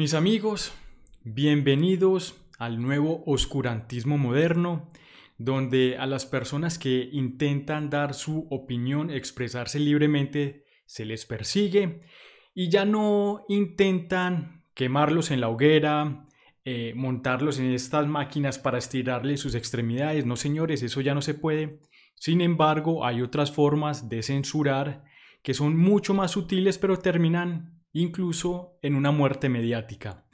Mis amigos, bienvenidos al nuevo oscurantismo moderno, donde a las personas que intentan dar su opinión, expresarse libremente, se les persigue y ya no intentan quemarlos en la hoguera, eh, montarlos en estas máquinas para estirarle sus extremidades. No, señores, eso ya no se puede. Sin embargo, hay otras formas de censurar que son mucho más sutiles, pero terminan incluso en una muerte mediática.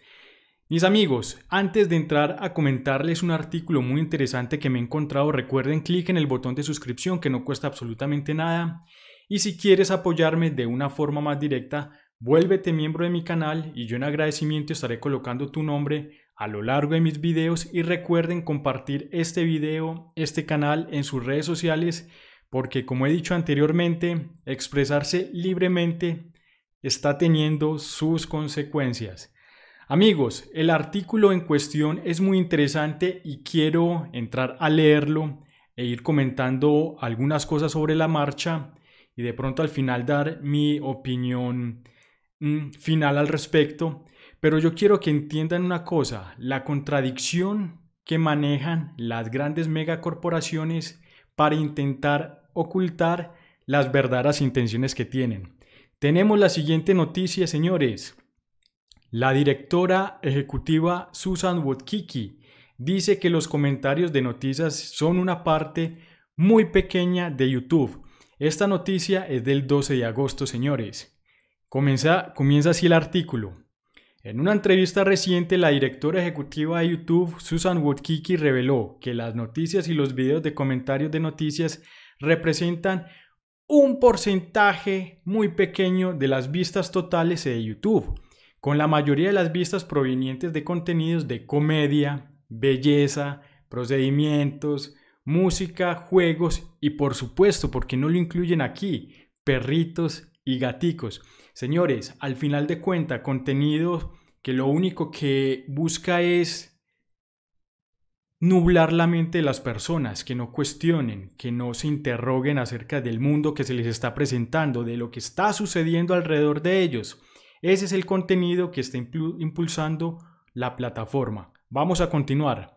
Mis amigos, antes de entrar a comentarles un artículo muy interesante que me he encontrado, recuerden clic en el botón de suscripción que no cuesta absolutamente nada. Y si quieres apoyarme de una forma más directa, vuélvete miembro de mi canal y yo en agradecimiento estaré colocando tu nombre a lo largo de mis videos y recuerden compartir este video, este canal en sus redes sociales porque como he dicho anteriormente, expresarse libremente está teniendo sus consecuencias. Amigos, el artículo en cuestión es muy interesante y quiero entrar a leerlo e ir comentando algunas cosas sobre la marcha y de pronto al final dar mi opinión mm, final al respecto. Pero yo quiero que entiendan una cosa, la contradicción que manejan las grandes megacorporaciones para intentar ocultar las verdaderas intenciones que tienen. Tenemos la siguiente noticia, señores. La directora ejecutiva Susan woodkiki dice que los comentarios de noticias son una parte muy pequeña de YouTube. Esta noticia es del 12 de agosto, señores. Comienza, comienza así el artículo. En una entrevista reciente, la directora ejecutiva de YouTube, Susan woodkiki reveló que las noticias y los videos de comentarios de noticias representan un porcentaje muy pequeño de las vistas totales de YouTube, con la mayoría de las vistas provenientes de contenidos de comedia, belleza, procedimientos, música, juegos y por supuesto, porque no lo incluyen aquí, perritos y gaticos. Señores, al final de cuenta, contenido que lo único que busca es nublar la mente de las personas, que no cuestionen, que no se interroguen acerca del mundo que se les está presentando, de lo que está sucediendo alrededor de ellos. Ese es el contenido que está impulsando la plataforma. Vamos a continuar.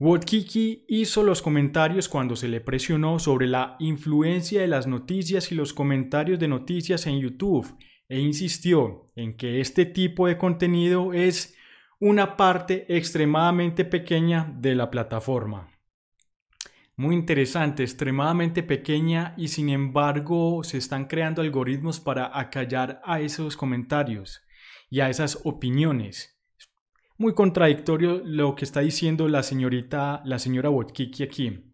Wodkiki hizo los comentarios cuando se le presionó sobre la influencia de las noticias y los comentarios de noticias en YouTube e insistió en que este tipo de contenido es una parte extremadamente pequeña de la plataforma. Muy interesante, extremadamente pequeña y sin embargo se están creando algoritmos para acallar a esos comentarios y a esas opiniones. Muy contradictorio lo que está diciendo la señorita, la señora Botkiki aquí.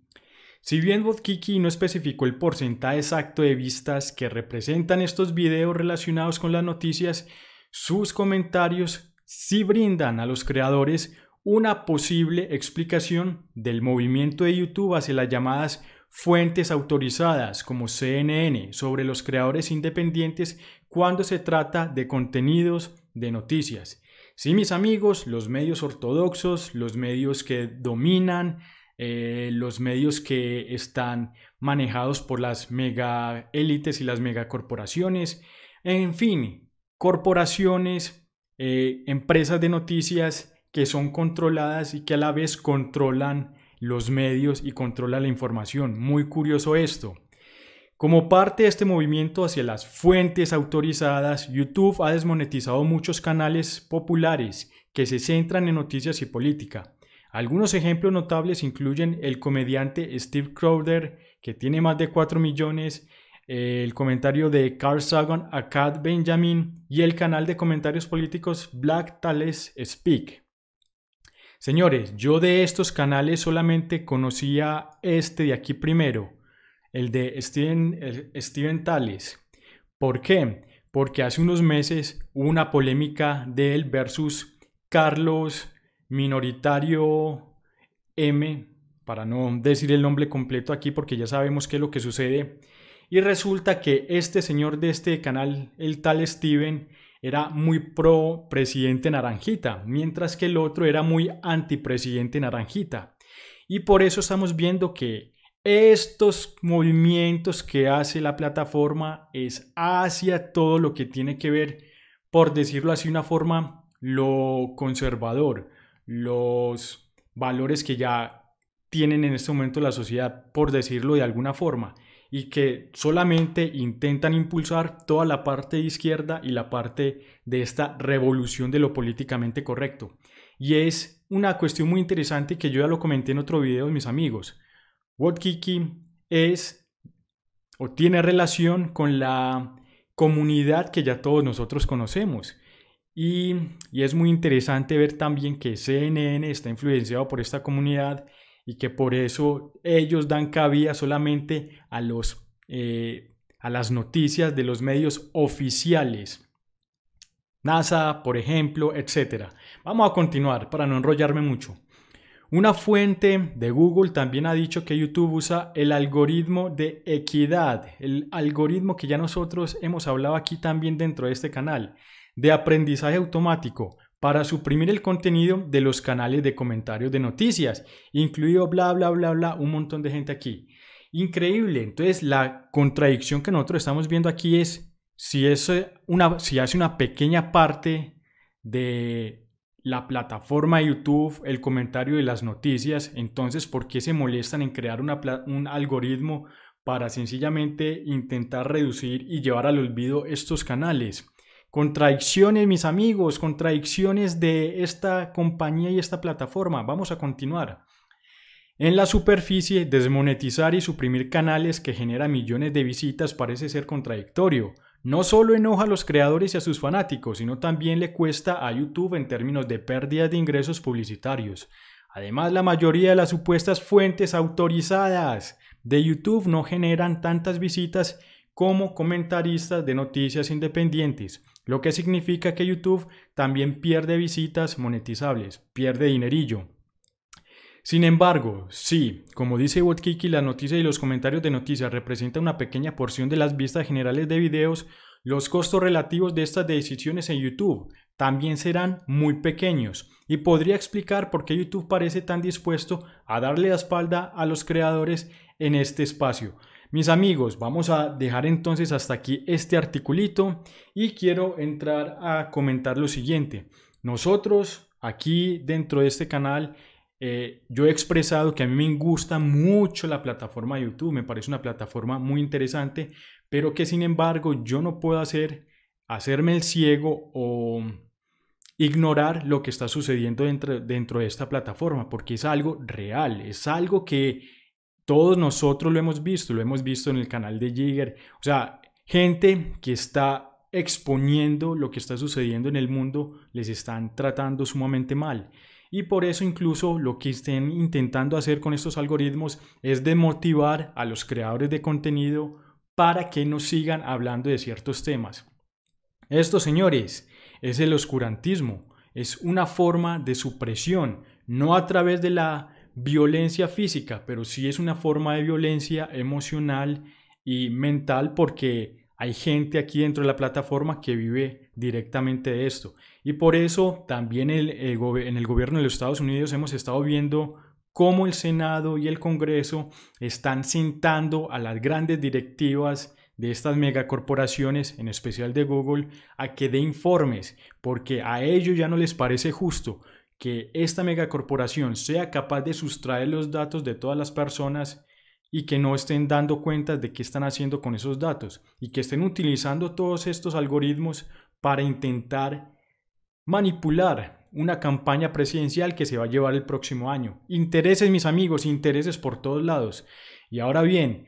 Si bien Botkiki no especificó el porcentaje exacto de vistas que representan estos videos relacionados con las noticias, sus comentarios si brindan a los creadores una posible explicación del movimiento de YouTube hacia las llamadas fuentes autorizadas como CNN sobre los creadores independientes cuando se trata de contenidos de noticias. Sí, mis amigos, los medios ortodoxos, los medios que dominan, eh, los medios que están manejados por las mega élites y las megacorporaciones, en fin, corporaciones eh, empresas de noticias que son controladas y que a la vez controlan los medios y controlan la información. Muy curioso esto. Como parte de este movimiento hacia las fuentes autorizadas, YouTube ha desmonetizado muchos canales populares que se centran en noticias y política. Algunos ejemplos notables incluyen el comediante Steve Crowder, que tiene más de 4 millones eh, el comentario de Carl Sagan a Kat Benjamin y el canal de comentarios políticos Black Tales Speak. Señores, yo de estos canales solamente conocía este de aquí primero, el de Steven, Steven Tales. ¿Por qué? Porque hace unos meses hubo una polémica de él versus Carlos Minoritario M, para no decir el nombre completo aquí porque ya sabemos qué es lo que sucede y resulta que este señor de este canal, el tal Steven, era muy pro presidente naranjita, mientras que el otro era muy antipresidente naranjita. Y por eso estamos viendo que estos movimientos que hace la plataforma es hacia todo lo que tiene que ver, por decirlo así, una forma lo conservador, los valores que ya tienen en este momento la sociedad, por decirlo de alguna forma y que solamente intentan impulsar toda la parte izquierda y la parte de esta revolución de lo políticamente correcto. Y es una cuestión muy interesante que yo ya lo comenté en otro video mis amigos. Kiki es o tiene relación con la comunidad que ya todos nosotros conocemos. Y, y, es muy interesante ver también que CNN está influenciado por esta comunidad y que por eso ellos dan cabida solamente a, los, eh, a las noticias de los medios oficiales. NASA, por ejemplo, etc. Vamos a continuar para no enrollarme mucho. Una fuente de Google también ha dicho que YouTube usa el algoritmo de equidad, el algoritmo que ya nosotros hemos hablado aquí también dentro de este canal, de aprendizaje automático, para suprimir el contenido de los canales de comentarios de noticias, incluido bla, bla, bla, bla, un montón de gente aquí. Increíble. Entonces, la contradicción que nosotros estamos viendo aquí es si, es una, si hace una pequeña parte de la plataforma YouTube, el comentario de las noticias, entonces, ¿por qué se molestan en crear un algoritmo para sencillamente intentar reducir y llevar al olvido estos canales? Contradicciones, mis amigos, contradicciones de esta compañía y esta plataforma. Vamos a continuar. En la superficie, desmonetizar y suprimir canales que generan millones de visitas parece ser contradictorio. No solo enoja a los creadores y a sus fanáticos, sino también le cuesta a YouTube en términos de pérdidas de ingresos publicitarios. Además, la mayoría de las supuestas fuentes autorizadas de YouTube no generan tantas visitas como comentarista de noticias independientes, lo que significa que YouTube también pierde visitas monetizables, pierde dinerillo. Sin embargo, sí, como dice Wotkiki, la noticia y los comentarios de noticias representan una pequeña porción de las vistas generales de videos, los costos relativos de estas decisiones en YouTube también serán muy pequeños y podría explicar por qué YouTube parece tan dispuesto a darle la espalda a los creadores en este espacio. Mis amigos, vamos a dejar entonces hasta aquí este articulito y quiero entrar a comentar lo siguiente. Nosotros aquí dentro de este canal eh, yo he expresado que a mí me gusta mucho la plataforma de YouTube, me parece una plataforma muy interesante, pero que sin embargo yo no puedo hacer, hacerme el ciego o ignorar lo que está sucediendo dentro de esta plataforma, porque es algo real, es algo que todos nosotros lo hemos visto, lo hemos visto en el canal de Jigger. O sea, gente que está exponiendo lo que está sucediendo en el mundo, les están tratando sumamente mal. Y por eso incluso lo que estén intentando hacer con estos algoritmos es demotivar a los creadores de contenido para que no sigan hablando de ciertos temas. Esto, señores, es el oscurantismo, es una forma de supresión, no a través de la violencia física, pero sí es una forma de violencia emocional y mental porque hay gente aquí dentro de la plataforma que vive directamente de esto. Y por eso también el, en el gobierno de los Estados Unidos hemos estado viendo cómo el Senado y el Congreso están cintando a las grandes directivas de estas megacorporaciones, en especial de Google, a que dé informes, porque a ellos ya no les parece justo que esta megacorporación sea capaz de sustraer los datos de todas las personas y que no estén dando cuenta de qué están haciendo con esos datos y que estén utilizando todos estos algoritmos para intentar manipular una campaña presidencial que se va a llevar el próximo año. Intereses, mis amigos, intereses por todos lados. Y ahora bien,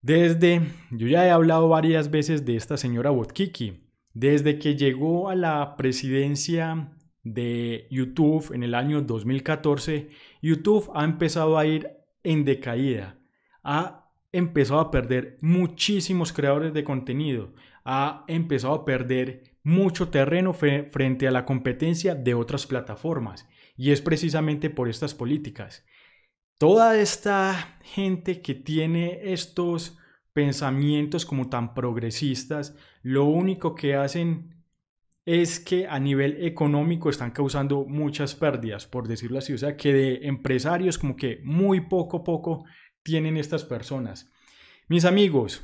desde, yo ya he hablado varias veces de esta señora Botkiki, desde que llegó a la presidencia de YouTube en el año 2014, YouTube ha empezado a ir en decaída, ha empezado a perder muchísimos creadores de contenido, ha empezado a perder mucho terreno frente a la competencia de otras plataformas. Y es precisamente por estas políticas. Toda esta gente que tiene estos pensamientos como tan progresistas, lo único que hacen es que a nivel económico están causando muchas pérdidas, por decirlo así, o sea, que de empresarios como que muy poco poco tienen estas personas. Mis amigos,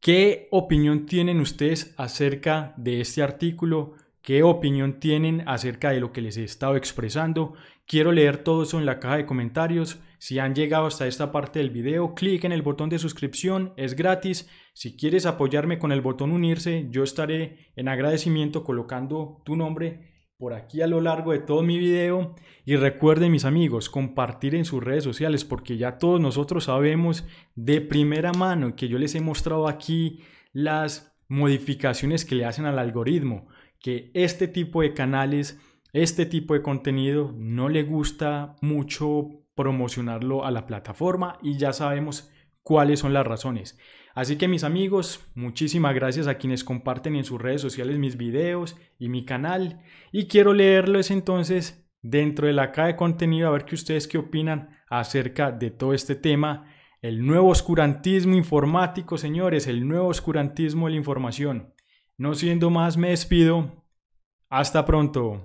¿qué opinión tienen ustedes acerca de este artículo? qué opinión tienen acerca de lo que les he estado expresando. Quiero leer todo eso en la caja de comentarios. Si han llegado hasta esta parte del video, clic en el botón de suscripción, es gratis. Si quieres apoyarme con el botón unirse, yo estaré en agradecimiento colocando tu nombre por aquí a lo largo de todo mi video y recuerden mis amigos compartir en sus redes sociales porque ya todos nosotros sabemos de primera mano que yo les he mostrado aquí las modificaciones que le hacen al algoritmo que este tipo de canales, este tipo de contenido no le gusta mucho promocionarlo a la plataforma y ya sabemos cuáles son las razones. Así que mis amigos, muchísimas gracias a quienes comparten en sus redes sociales mis videos y mi canal y quiero leerlos entonces dentro de la caja de contenido a ver qué ustedes qué opinan acerca de todo este tema, el nuevo oscurantismo informático, señores, el nuevo oscurantismo de la información. No siendo más, me despido. Hasta pronto.